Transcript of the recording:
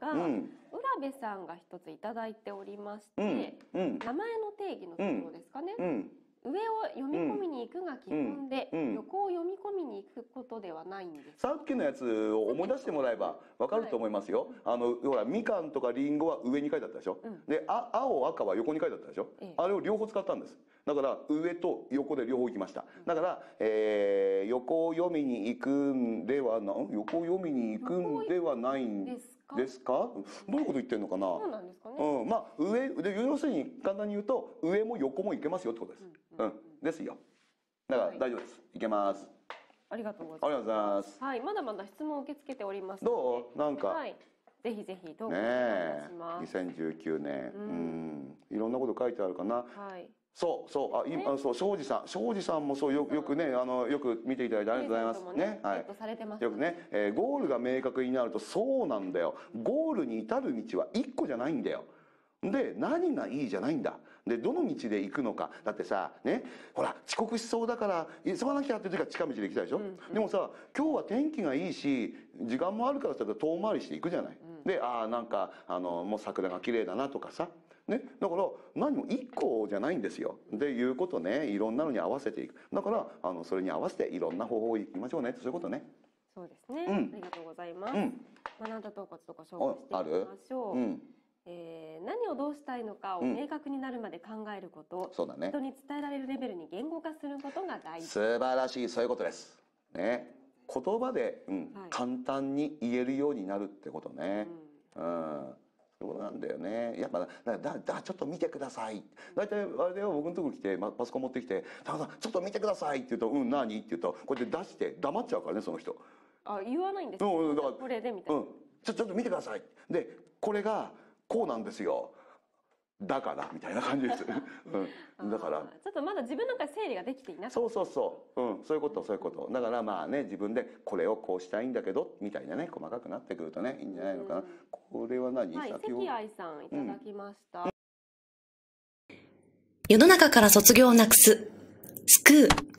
が、うん、浦部さんが一つ頂いておりまして、うん、名前の定義のところですかね、うん、上を読み込みに行くが基本で、横を読み込みに行くことではないんですさっきのやつを思い出してもらえばわかると思いますよ、はい、あのほらみかんとかりんごは上に書いてあったでしょ、うん、であ青赤は横に書いてあったでしょ、ええ、あれを両方使ったんですだから上と横で両方行きました。だから、えー、横を読みに行くんではな、横を読みに行くんではないんですですかどういうこと言ってるのかなそうなんですかね、うん、まあ上で要するに簡単に言うと上も横もいけますよってことです、うん、うん、ですよだから大丈夫です、い、けますありがとうございますはいまだまだ質問を受け付けておりますどうなんか、はい、ぜひぜひどうぞお願いします、ね、2019年うん、いろんなこと書いてあるかなはいそうそう、あ、今、そう、庄司さん、庄司さんもそう、よく、よくね、あの、よく見ていただいてありがとうございます。ね、ねはい。よくね、えー、ゴールが明確になると、そうなんだよ。ゴールに至る道は一個じゃないんだよ。で、何がいいじゃないんだ。で、どの道で行くのか。だってさ、ね、ほら、遅刻しそうだから、急がなきゃって時は近道で行きたいでしょ、うんうん、でもさ、今日は天気がいいし、時間もあるからさ、遠回りして行くじゃない。うん、で、ああ、なんか、あの、もう桜が綺麗だなとかさ。ね、だから何も一個じゃないんですよ。でいうことねいろんなのに合わせていくだからあのそれに合わせていろんな方法をいきましょうねそういうことね。そうですね、うん、ありがとうございます。うん、学んだ統括とご紹介していましょう。えー、何をどうしたいのかを明確になるまで考えること、うん、そうだね、人に伝えられるレベルに言語化することが大事素晴らしいそういうことです。ね、言葉で、うんはい、簡単に言えるようになるってことね。うん、うんそうなんだよね。やっぱ、だ、だ、だちょっと見てください。大体、あれは僕のとこ来て、ま、パソコン持ってきて、た中さん、ちょっと見てくださいって言うと、うん、何って言うと、こうやって出して、黙っちゃうからね、その人。あ、言わないんですか、うん、だからこれでみたいな。うん。ちょ、ちょっと見てください。で、これが、こうなんですよ。だからみたいな感じです。うん、だから。ちょっとまだ自分なんか整理ができていなそうそうそう。うん、そういうこと、そういうこと。だからまあね、自分でこれをこうしたいんだけど、みたいなね、細かくなってくるとね、いいんじゃないのかな。うん、これは何、はい、関愛さんいただきました、うん。世の中から卒業をなくす。救う。